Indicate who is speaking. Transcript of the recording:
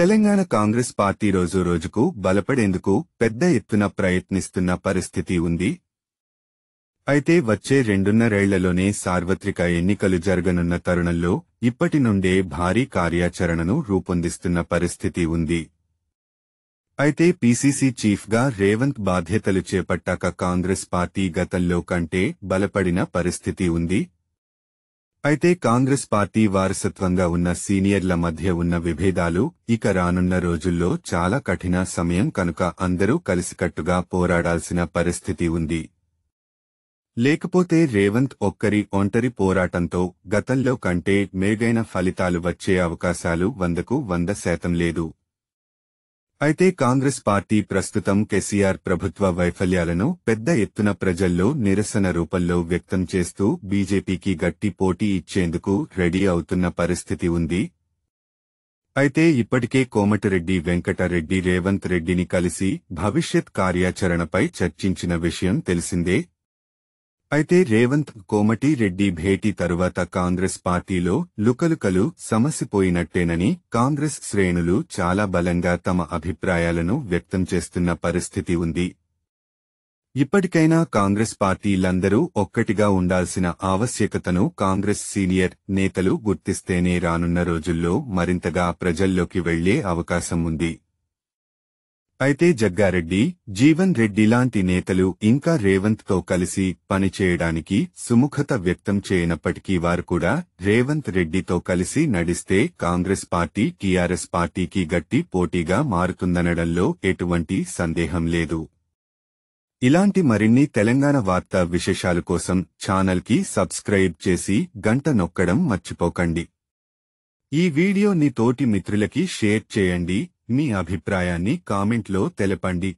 Speaker 1: Telangana Congress party రోజు రోజుకు బలపడేందుకు పెద్ద ఎత్తున ప్రయత్నిస్తున్న పరిస్థితి ఉంది అయితే వచ్చే రెండున్నరేళ్లలోనే సార్వత్రిక ఎన్నికలు జరగనున్న తరుణంలో ఇప్పటి నుండే భారీ కార్యాచరణను రూపొందిస్తున్న పరిస్థితి ఉంది అయితే పీసీసీ చీఫ్గా రేవంత్ బాధ్యతలు చేపట్టాక కాంగ్రెస్ పార్టీ గతంలో కంటే బలపడిన పరిస్థితి ఉంది అయితే కాంగ్రెస్ పార్టీ వారసత్వంగా ఉన్న సీనియర్ల మధ్య ఉన్న విభేదాలు ఇక రానున్న రోజుల్లో చాలా కఠిన సమయం కనుక అందరూ కలిసికట్టుగా పోరాడాల్సిన పరిస్థితి ఉంది లేకపోతే రేవంత్ ఒక్కరి ఒంటరి పోరాటంతో గతంలో కంటే మేగైన ఫలితాలు వచ్చే అవకాశాలు వందకు వంద శాతం లేదు అయితే కాంగ్రెస్ పార్టీ ప్రస్తుతం కెసీఆర్ ప్రభుత్వ వైఫల్యాలను పెద్ద ఎత్తున ప్రజల్లో నిరసన రూపంలో వ్యక్తం చేస్తూ బీజేపీకి గట్టి పోటీ ఇచ్చేందుకు రెడీ అవుతున్న పరిస్థితి ఉంది అయితే ఇప్పటికే కోమటిరెడ్డి వెంకటరెడ్డి రేవంత్ రెడ్డిని కలిసి భవిష్యత్ కార్యాచరణపై చర్చించిన విషయం తెలిసిందే అయితే రేవంత్ కోమటి రెడ్డి భేటీ తరువాత కాంగ్రెస్ పార్టీలో లుకలుకలు సమసిపోయినట్టేనని కాంగ్రెస్ శ్రేణులు చాలా బలంగా తమ అభిప్రాయాలను వ్యక్తం చేస్తున్న పరిస్థితి ఉంది ఇప్పటికైనా కాంగ్రెస్ పార్టీలందరూ ఒక్కటిగా ఉండాల్సిన ఆవశ్యకతను కాంగ్రెస్ సీనియర్ నేతలు గుర్తిస్తేనే రానున్న రోజుల్లో మరింతగా ప్రజల్లోకి వెళ్లే అవకాశం ఉంది అయితే జగ్గారెడ్డి జీవన్ రెడ్డి లాంటి నేతలు ఇంకా రేవంత్ తో కలిసి పనిచేయడానికి సుముఖత వ్యక్తం చేయనప్పటికీ వారు కూడా రేవంత్ రెడ్డితో కలిసి నడిస్తే కాంగ్రెస్ పార్టీ టీఆర్ఎస్ పార్టీకి గట్టి పోటీగా మారుతుందనడంలో ఎటువంటి సందేహం లేదు ఇలాంటి మరిన్ని తెలంగాణ వార్తా విశేషాల కోసం ఛానల్కి సబ్స్క్రైబ్ చేసి గంట నొక్కడం మర్చిపోకండి ఈ వీడియోని తోటి మిత్రులకి షేర్ చేయండి మీ అభిప్రాయాన్ని కామెంట్లో తెలపండి